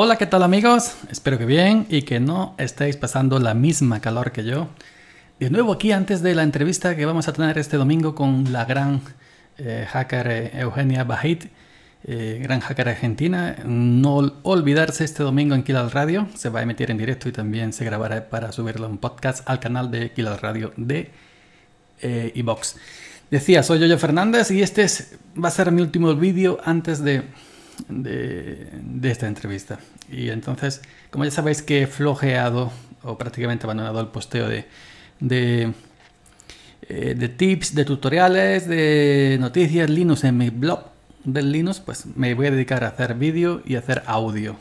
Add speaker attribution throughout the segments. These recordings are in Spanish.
Speaker 1: Hola, ¿qué tal amigos? Espero que bien y que no estéis pasando la misma calor que yo. De nuevo aquí antes de la entrevista que vamos a tener este domingo con la gran eh, hacker eh, Eugenia Bajit, eh, gran hacker argentina. No olvidarse este domingo en Kilal Radio, se va a emitir en directo y también se grabará para subirlo en podcast al canal de Kilal Radio de iBox. Decía, soy Yoyo Fernández y este es, va a ser mi último vídeo antes de de, esta entrevista. Y entonces, como ya sabéis que he flojeado o prácticamente abandonado el posteo de, de, eh, tips, de tutoriales, de noticias Linux en mi blog del Linux, pues me voy a dedicar a hacer vídeo y a hacer audio.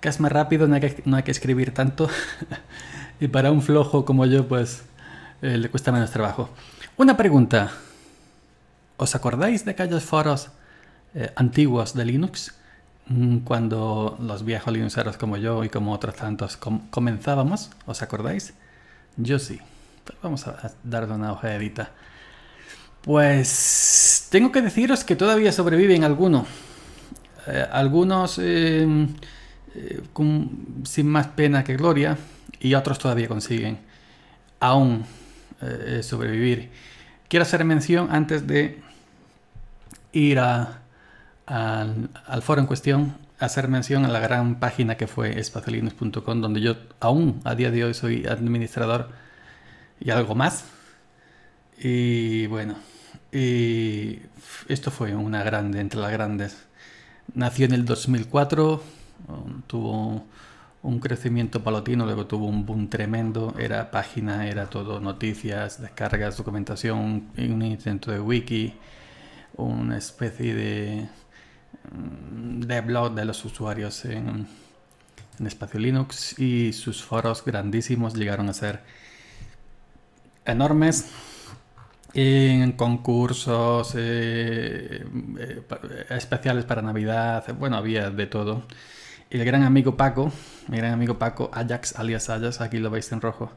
Speaker 1: Que es más rápido, no hay que, escribir tanto. y para un flojo como yo, pues eh, le cuesta menos trabajo. Una pregunta. ¿Os acordáis de aquellos foros eh, antiguos de Linux, mm, cuando los viejos linuxeros como yo y como otros tantos comenzábamos, ¿os acordáis? Yo sí. Pues vamos a darle una edita Pues tengo que deciros que todavía sobreviven algunos. Eh, algunos em, eh, sin más pena que gloria y otros todavía consiguen aún sobrevivir. Quiero hacer mención antes de ir a, al, foro en cuestión hacer mención a la gran página que fue espacialines.com, donde yo aún a día de hoy soy administrador y algo más. Y bueno, y esto fue una grande, entre las grandes. Nació en el 2004, um, tuvo un crecimiento palotino, luego tuvo un boom tremendo, era página, era todo, noticias, descargas, documentación, un intento de wiki, una especie de de blog de los usuarios en, espacio Linux y sus foros grandísimos llegaron a ser enormes en concursos eh, eh, especiales para Navidad, bueno, había de todo. El gran amigo Paco, mi gran amigo Paco, Ajax alias Ajax, aquí lo veis en rojo.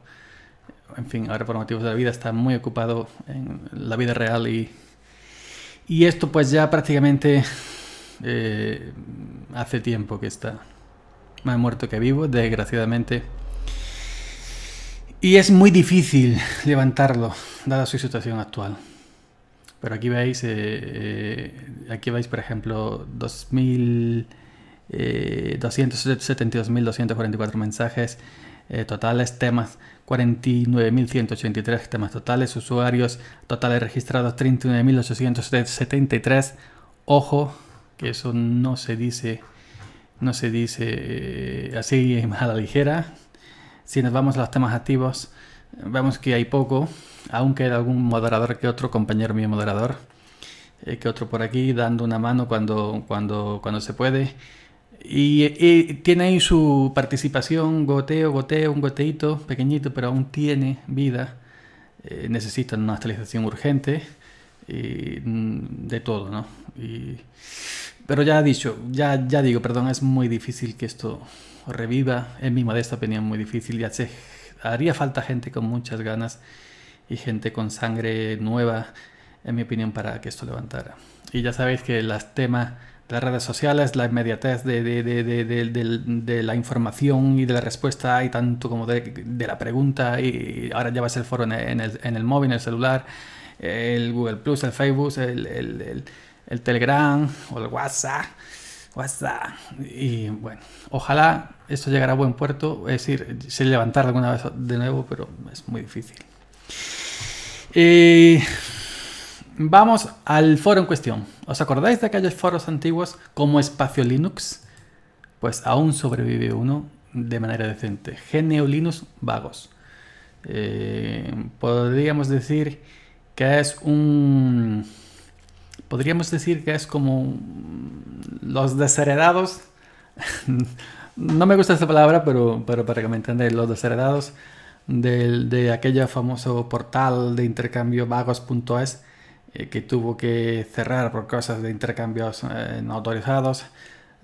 Speaker 1: En fin, ahora por motivos de la vida está muy ocupado en la vida real y, y esto pues ya prácticamente eh, hace tiempo que está más muerto que vivo, desgraciadamente. Y es muy difícil levantarlo, dada su situación actual. Pero aquí veis, eh, eh, aquí veis, por ejemplo, 272.244 mensajes totales, temas 49.183 temas totales, usuarios totales registrados 39.873. Ojo, que eso no se dice, no se dice eh, así a la ligera. Si nos vamos a los temas activos, vemos que hay poco, aunque hay algún moderador que otro, compañero mío moderador, eh, que otro por aquí, dando una mano cuando, cuando, cuando se puede. Y, tiene ahí su participación, goteo, goteo, un goteito pequeñito, pero aún tiene vida. Eh, necesitan una actualización urgente. Mm, de todo, ¿no? pero ya dicho, ya, ya digo, perdón, es muy difícil que esto reviva, en mi modesta opinión, muy difícil, ya sé, haría falta gente con muchas ganas y gente con sangre nueva, en mi opinión, para que esto levantara. Y ya sabéis que las temas de las redes sociales, la inmediatez de, la información y de la respuesta, y tanto como de, la pregunta, y ahora ya va a ser foro en en el móvil, en el celular, el Google Plus, el Facebook, el, Telegram o el WhatsApp. WhatsApp. Y bueno, ojalá esto llegara a buen puerto, es decir, se levantar alguna vez de nuevo, pero es muy difícil. Y vamos al foro en cuestión. ¿Os acordáis de aquellos foros antiguos como Espacio Linux? Pues aún sobrevive uno de manera decente. GNU Linux vagos. Eh, podríamos decir que es un, podríamos decir que es como los desheredados, no me gusta esa palabra, pero, para que me entendáis, los desheredados de, de aquella famoso portal de intercambio vagos.es eh, que tuvo que cerrar por cosas de intercambios eh, no autorizados,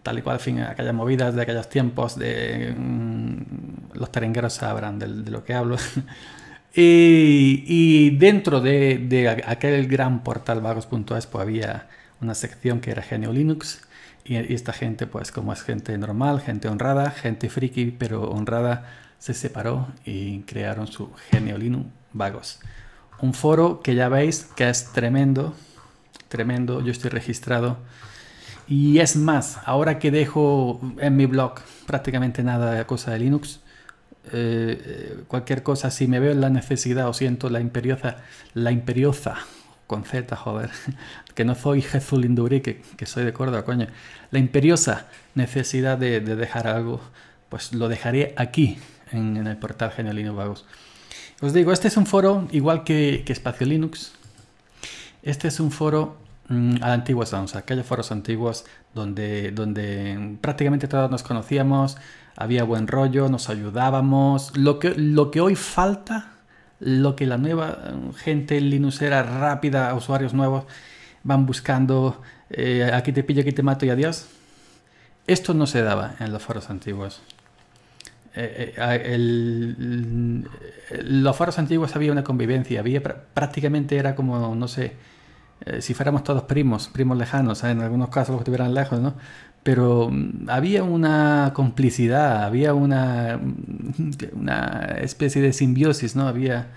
Speaker 1: tal y cual, en fin, aquellas movidas de aquellos tiempos, de, mm, los terengueros sabrán de lo que hablo. Y, dentro de, aquel gran portal vagos.es pues había una sección que era Genio Linux. Y, esta gente, pues como es gente normal, gente honrada, gente friki, pero honrada, se separó y crearon su Genio Linux Vagos. Un foro que ya veis que es tremendo, tremendo. Yo estoy registrado. Y es más, ahora que dejo en mi blog prácticamente nada de cosa de Linux, eh, cualquier cosa, si me veo en la necesidad o siento la imperiosa, la imperiosa, con Z, joder, que no soy Jesús que, soy de Córdoba, coño, la imperiosa necesidad de, dejar algo, pues lo dejaré aquí, en, el portal Genialino Vagos. Os digo, este es un foro, igual que, que Espacio Linux, este es un foro Mm, a la antigua aquellos foros antiguos donde, donde prácticamente todos nos conocíamos, había buen rollo, nos ayudábamos. Lo que, lo que hoy falta, lo que la nueva mm, gente era rápida, usuarios nuevos, van buscando, eh, aquí te pillo, aquí te mato y adiós. Esto no se daba en los foros antiguos. Eh, eh, mm, los foros antiguos había una convivencia, había prácticamente era como, no sé, eh, si fuéramos todos primos, primos lejanos, en algunos casos los que estuvieran lejos, ¿no? Pero mm, había una complicidad, había una, mm, una especie de simbiosis, ¿no? Había...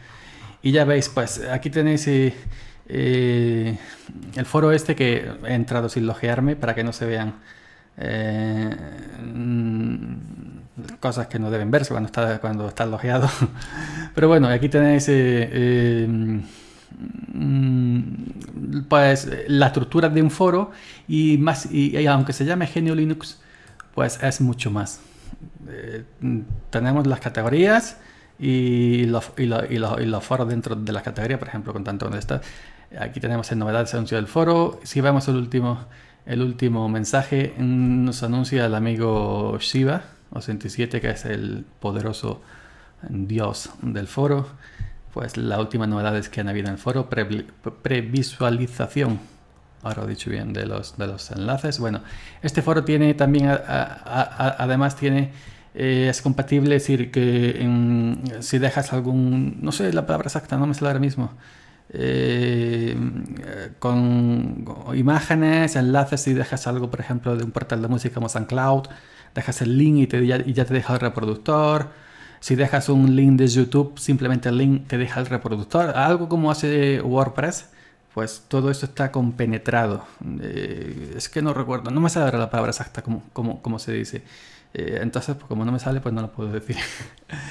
Speaker 1: Y ya veis, pues aquí tenéis eh, eh, el foro este que he entrado sin logearme para que no se vean mm, cosas que no deben verse cuando está, cuando está logeado. Pero bueno, aquí tenéis Mm, pues eh, la estructura de un foro y más y, aunque se llame Genio Linux pues es mucho más eh, tenemos las categorías y los, foros dentro de las categorías por ejemplo con tanto donde está aquí tenemos en se anuncio del foro si vemos el último el último mensaje mm, nos anuncia el amigo Shiva 87 que es el poderoso dios del foro pues la última novedad es que han habido en el foro previsualización. Ahora he dicho bien de los, de los enlaces. Bueno, este foro tiene también, además tiene, eh, es compatible, es decir, que si dejas algún, no sé la palabra exacta, no me sale ahora mismo. Eh, con, imágenes, enlaces, si dejas algo, por ejemplo, de un portal de música como SoundCloud, dejas el link y, te, y ya te deja el reproductor si dejas un link de YouTube, simplemente el link te deja el reproductor. Algo como hace WordPress, pues todo esto está compenetrado. Eh, es que no recuerdo, no me sale ahora la palabra exacta como, se dice. Eh, entonces, pues, como no me sale, pues no lo puedo decir.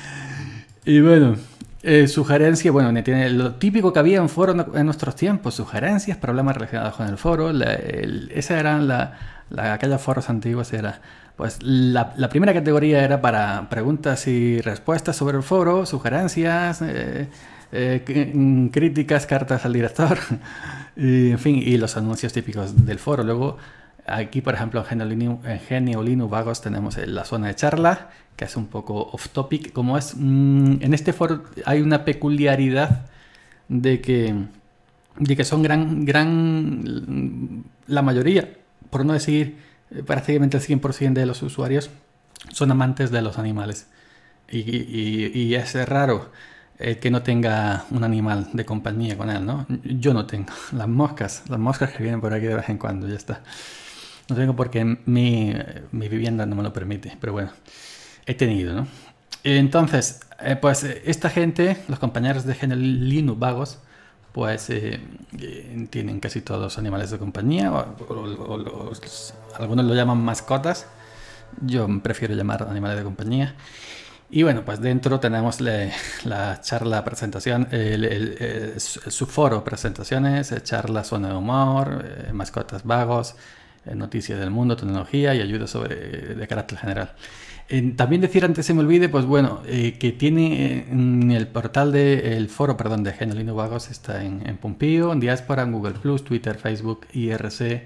Speaker 1: y bueno, eh, sugerencias, bueno, tiene lo típico que había en foros en nuestros tiempos, sugerencias, problemas relacionados con el foro, eran la, foros antiguos, era pues la, primera categoría era para preguntas y respuestas sobre el foro, sugerencias, eh, eh, mm, críticas, cartas al director, y, en fin, y los anuncios típicos del foro. Luego, aquí, por ejemplo, en Genio, Vagos tenemos eh, la zona de charla, que es un poco off topic. Como es, mm, en este foro hay una peculiaridad de que, de que son gran, gran, la mayoría, por no decir eh, prácticamente el 100% de los usuarios son amantes de los animales. Y, es raro el eh, que no tenga un animal de compañía con él, ¿no? Yo no tengo. Las moscas, las moscas que vienen por aquí de vez en cuando, ya está. No tengo porque mi, vivienda no me lo permite, pero bueno, he tenido, ¿no? Entonces, eh, pues esta gente, los compañeros de género Linux vagos, pues eh, eh, tienen casi todos animales de compañía, o, algunos lo llaman mascotas, yo prefiero llamar animales de compañía. Y bueno, pues dentro tenemos la charla presentación, el, su foro presentaciones, eh, charla zona de humor, mascotas vagos, noticias del mundo, tecnología y ayuda sobre, de carácter general también decir antes se me olvide, pues bueno, eh, que tiene eh, en el portal del foro, perdón, de Linux Vagos está en, Pompío, en Diáspora, en Google Plus, Twitter, Facebook, IRC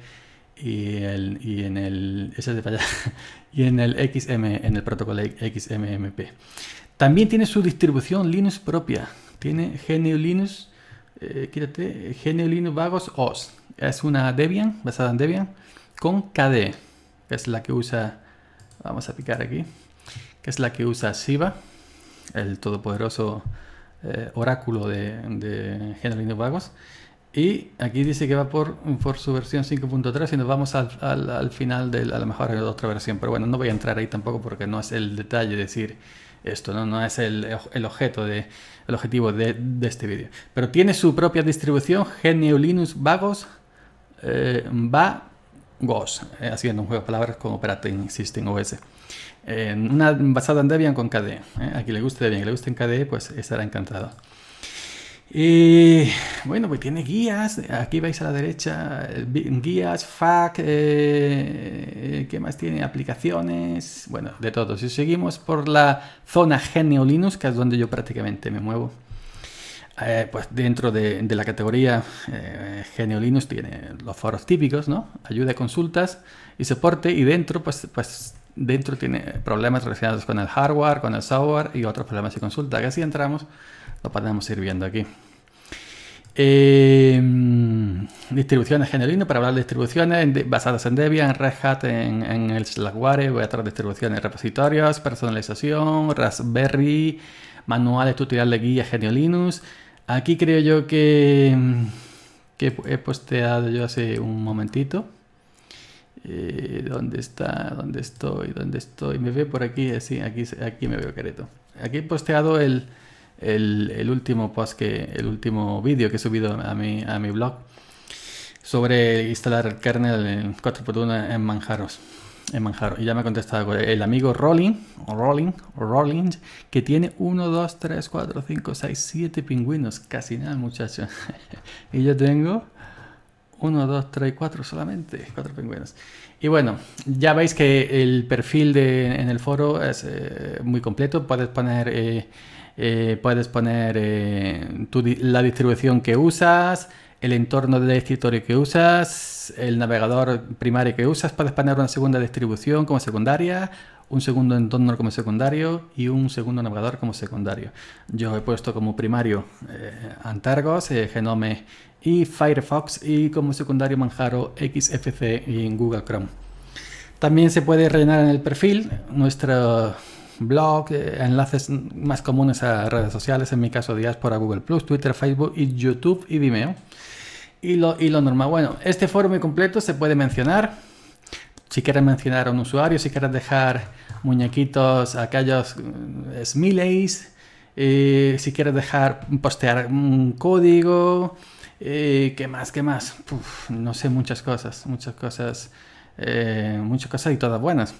Speaker 1: y, el, y en el ese de y en el XM, en el protocolo XMMP. También tiene su distribución Linux propia. Tiene Genio Linux, eh, quítate, Vagos OS. Es una Debian, basada en Debian, con KDE, que es la que usa vamos a picar aquí, que es la que usa Siva el todopoderoso eh, oráculo de, de Vagos. Y aquí dice que va por, por su versión 5.3 y nos vamos al, final de a lo mejor otra versión. Pero bueno, no voy a entrar ahí tampoco porque no es el detalle decir esto, no, no es el, objeto de, el objetivo de, este vídeo. Pero tiene su propia distribución, GNU Linux Vagos, eh, va Ghost, eh, haciendo un juego de palabras con Operating System OS. Eh, una basada en Debian con KDE. Eh, a quien le guste Debian, le guste en KDE, pues estará encantado. Y bueno, pues tiene guías. Aquí vais a la derecha. Eh, guías, FAQ. ¿Qué más tiene? Aplicaciones. Bueno, de todo. Si seguimos por la zona Genio Linux, que es donde yo prácticamente me muevo. Eh, pues dentro de, la categoría eh, Genio Linux tiene los foros típicos, ¿no? Ayuda, consultas y soporte. Y dentro, pues, pues dentro tiene problemas relacionados con el hardware, con el software y otros problemas y consulta. Que así entramos, lo podemos ir viendo aquí. Eh, distribuciones Genio para hablar de distribuciones basadas en Debian, en Red Hat, en, el Slackware, voy a traer distribuciones, repositorios, personalización, Raspberry, manuales, tutoriales de guía Genio Linux, Aquí creo yo que, mm, que he posteado yo hace un momentito. Eh, ¿Dónde está? ¿Dónde estoy? ¿Dónde estoy? ¿Me ve por aquí? Eh, sí, aquí, aquí me veo careto. Aquí he posteado el, el, el último post que, el último vídeo que he subido a mi, a mi blog sobre instalar el kernel 4.1 en Manjaros en Y ya me ha contestado el amigo Rolling, Rolling, que tiene 1, 2, 3, 4, 5, 6, 7 pingüinos. Casi nada, muchachos. y yo tengo 1, 2, 3, 4 solamente. 4 pingüinos. Y bueno, ya veis que el perfil en el foro es eh, muy completo. Puedes poner... Eh, eh, puedes poner la distribución que usas, el entorno de escritorio que usas, el navegador primario que usas para expandir una segunda distribución como secundaria, un segundo entorno como secundario y un segundo navegador como secundario. Yo he puesto como primario eh, Antargos, eh, Genome y Firefox y como secundario Manjaro, XFC y Google Chrome. También se puede rellenar en el perfil nuestro blog, eh, enlaces más comunes a redes sociales, en mi caso Diaspora, Google Twitter, Facebook y YouTube y Vimeo. Y lo, normal, bueno, este foro muy completo se puede mencionar. Si quieres mencionar a un usuario, si quieres dejar muñequitos, aquellos mm, smileys, si quieres dejar postear un código, ¿qué más? ¿Qué más? no sé, muchas cosas, muchas cosas, eh, muchas cosas y todas buenas.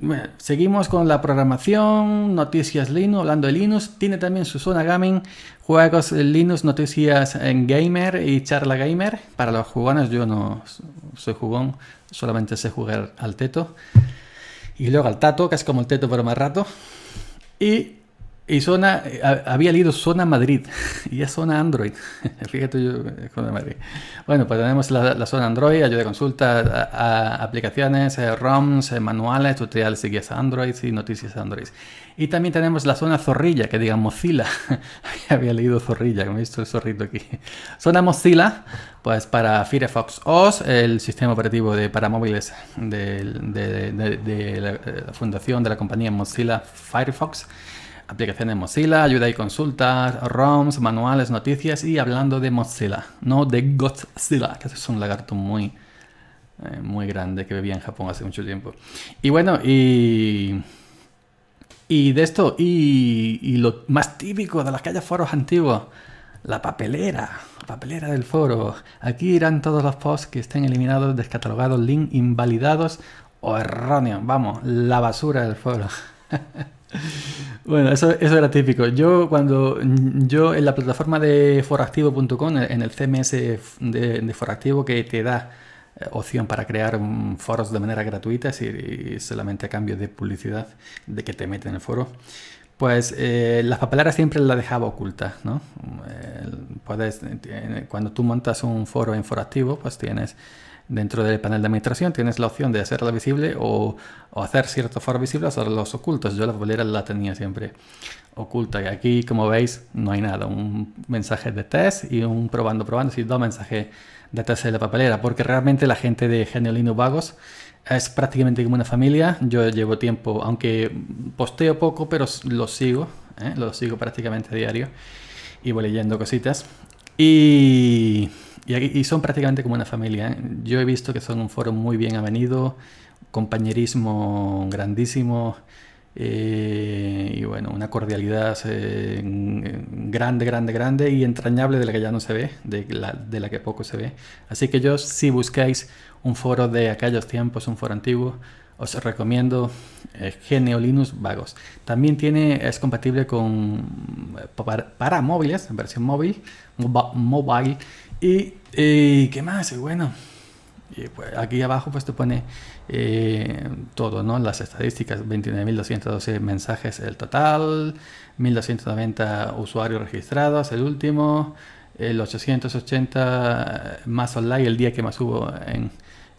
Speaker 1: Bueno, seguimos con la programación, noticias Linux, hablando de Linux. Tiene también su zona gaming, juegos Linux, noticias en gamer y charla gamer. Para los jugones, yo no soy jugón, solamente sé jugar al teto. Y luego al tato, que es como el teto pero más rato. Y y Zona, eh, había leído Zona Madrid y es Zona Android. Fíjate yo, eh, Zona Madrid. Bueno, pues tenemos la, Zona Android, ayuda de consulta, a, aplicaciones, eh, ROMs, manuales, tutoriales y guías Android y noticias Android. Y también tenemos la Zona Zorrilla, que diga Mozilla. había leído Zorrilla, que me he visto el zorrito aquí. Zona Mozilla, pues para Firefox OS, el sistema operativo de para móviles de, de, la fundación de la compañía Mozilla Firefox aplicaciones Mozilla, ayuda y consultas, ROMs, manuales, noticias y hablando de Mozilla, no de Godzilla, que es un lagarto muy, eh, muy grande que vivía en Japón hace mucho tiempo. Y bueno, y... Y de esto, y, lo más típico de las que calles foros antiguos, la papelera, papelera del foro. Aquí irán todos los posts que estén eliminados, descatalogados, link invalidados o erróneos. Vamos, la basura del foro. Bueno, eso, eso, era típico. Yo cuando yo en la plataforma de foractivo.com, en el CMS de, Foractivo que te da eh, opción para crear foros de manera gratuita y, solamente a cambio de publicidad de que te meten en el foro, pues eh, las papeleras siempre las dejaba oculta eh, cuando tú montas un foro en Foractivo, pues tienes Dentro del panel de administración tienes la opción de hacerla visible o, hacer ciertos foros visibles o los ocultos. Yo la papelera la tenía siempre oculta y aquí como veis no hay nada. Un mensaje de test y un probando, probando, y dos mensajes de test de la papelera porque realmente la gente de Geniolino Vagos es prácticamente como una familia. Yo llevo tiempo, aunque posteo poco, pero lo sigo, ¿eh? lo sigo prácticamente a diario y voy leyendo cositas. Y y, son prácticamente como una familia. ¿eh? Yo he visto que son un foro muy bien avenido, compañerismo grandísimo. Eh, y bueno, una cordialidad eh, grande, grande, grande y entrañable de la que ya no se ve, de la, que poco se ve. Así que yo, si buscáis un foro de aquellos tiempos, un foro antiguo, os recomiendo eh, Vagos. También tiene, es compatible con para, móviles, en versión móvil, mobile, y, ¿qué más? Bueno, y pues aquí abajo pues te pone eh, todo, ¿no? Las estadísticas, 29.212 mensajes el total, 1.290 usuarios registrados, el último, el 880 más online, el día que más hubo en,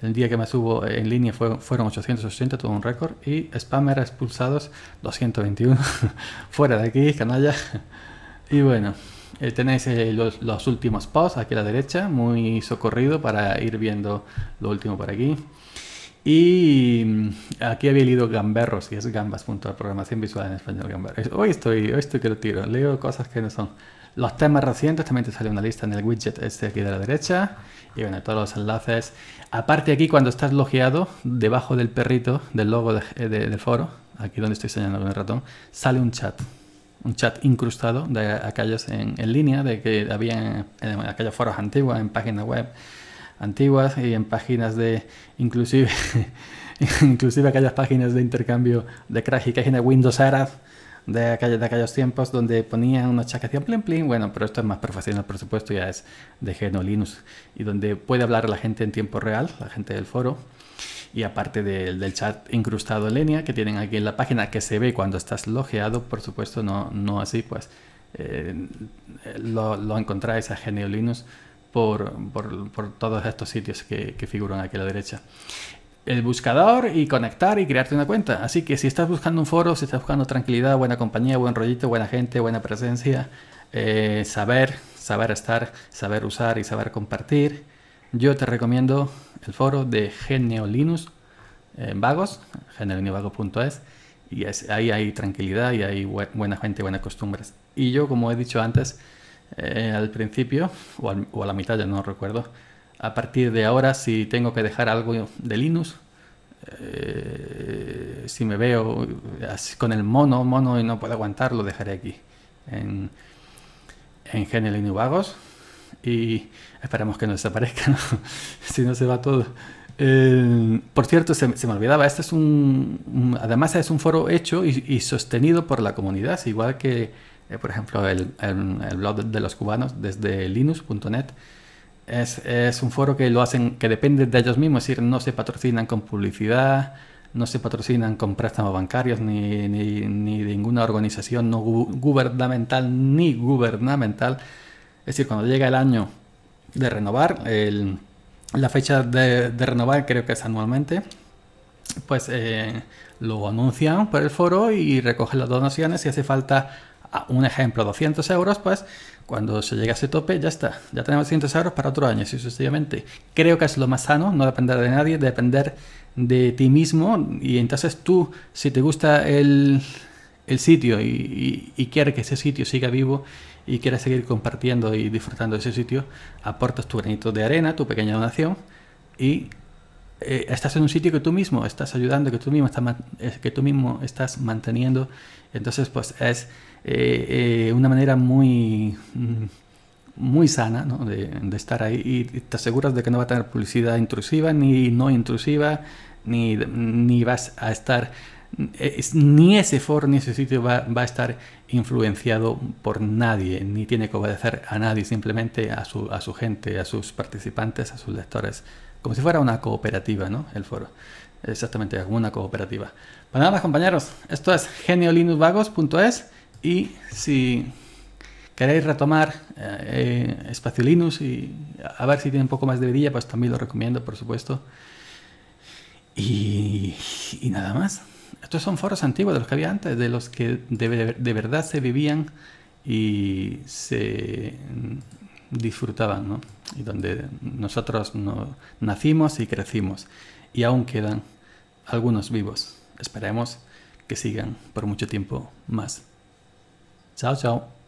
Speaker 1: el día que más en línea fue, fueron 880, todo un récord, y spammers expulsados 221, fuera de aquí, canalla, y bueno. Eh, tenéis eh, los, últimos posts aquí a la derecha, muy socorrido para ir viendo lo último por aquí. Y mm, aquí había leído gamberros y es programación visual en español gamberros. Hoy estoy, hoy estoy que lo tiro, leo cosas que no son. Los temas recientes también te sale una lista en el widget este aquí de la derecha. Y bueno, todos los enlaces. Aparte aquí cuando estás logueado, debajo del perrito, del logo de, del foro, aquí donde estoy señalando con el ratón, sale un chat un chat incrustado de aquellos en, línea, de que había en, eh, aquellos foros antiguos, en páginas web antiguas y en páginas de inclusive inclusive aquellas páginas de intercambio de crash y páginas Windows en de, aquellos, de aquellos tiempos donde ponían unos chats que hacían plim bueno, pero esto es más profesional por supuesto, ya es de Geno y donde puede hablar la gente en tiempo real, la gente del foro y aparte del chat incrustado en línea que tienen aquí en la página que se ve cuando estás logeado, por supuesto no, no así, pues eh, lo, encontráis a Genio Linux por, todos estos sitios que, figuran aquí a la derecha el buscador y conectar y crearte una cuenta. Así que si estás buscando un foro, si estás buscando tranquilidad, buena compañía, buen rollito, buena gente, buena presencia, eh, saber, saber estar, saber usar y saber compartir, yo te recomiendo el foro de Genio Linux eh, Vagos, geneolinuvagos.es, y ahí hay tranquilidad y hay buena gente, buenas costumbres. Y yo, como he dicho antes, eh, al principio, o, a la mitad, ya no recuerdo, a partir de ahora, si tengo que dejar algo de Linux, eh, si me veo con el mono, mono y no puedo aguantar, lo dejaré aquí en, en Vagos y esperemos que no desaparezca, si no se va todo. Eh, por cierto, se, me olvidaba, este es un, además es un foro hecho y, sostenido por la comunidad, igual que, eh, por ejemplo, el, blog de los cubanos desde linux.net. Es, un foro que lo hacen, que depende de ellos mismos, es decir, no se patrocinan con publicidad, no se patrocinan con préstamos bancarios, ni, ni, ni ninguna organización no gubernamental ni gubernamental es decir, cuando llega el año de renovar, la fecha de, renovar creo que es anualmente, pues eh, lo anuncian por el foro y recogen las donaciones. Si hace falta, un ejemplo, 200 euros, pues cuando se llega a ese tope ya está. Ya tenemos 200 euros para otro año, así sucesivamente. Creo que es lo más sano, no depender de nadie, depender de ti mismo. Y entonces tú, si te gusta el, sitio y, y quieres que ese sitio siga vivo, y quieres seguir compartiendo y disfrutando de ese sitio, aportas tu granito de arena, tu pequeña donación y eh, estás en un sitio que tú mismo estás ayudando, que tú mismo estás, que tú mismo estás manteniendo. Entonces, pues es eh, eh, una manera muy, mm, muy sana ¿no? de, estar ahí y te aseguras de que no va a tener publicidad intrusiva ni no intrusiva, ni, ni vas a estar, ni ese foro ni ese sitio va, va a estar influenciado por nadie, ni tiene que obedecer a nadie, simplemente a su, a su gente, a sus participantes, a sus lectores. Como si fuera una cooperativa, ¿no? El foro. Exactamente, una cooperativa. Pues nada más, compañeros, esto es geniolinusvagos.es y si queréis retomar eh, Espacio Linux y a ver si tiene un poco más de vidilla, pues también lo recomiendo, por supuesto. y nada más. Estos son foros antiguos de los que había antes, de los que de, verdad se vivían y se disfrutaban, ¿no? Y donde nosotros nacimos y crecimos. Y aún quedan algunos vivos. Esperemos que sigan por mucho tiempo más. Chao, chao.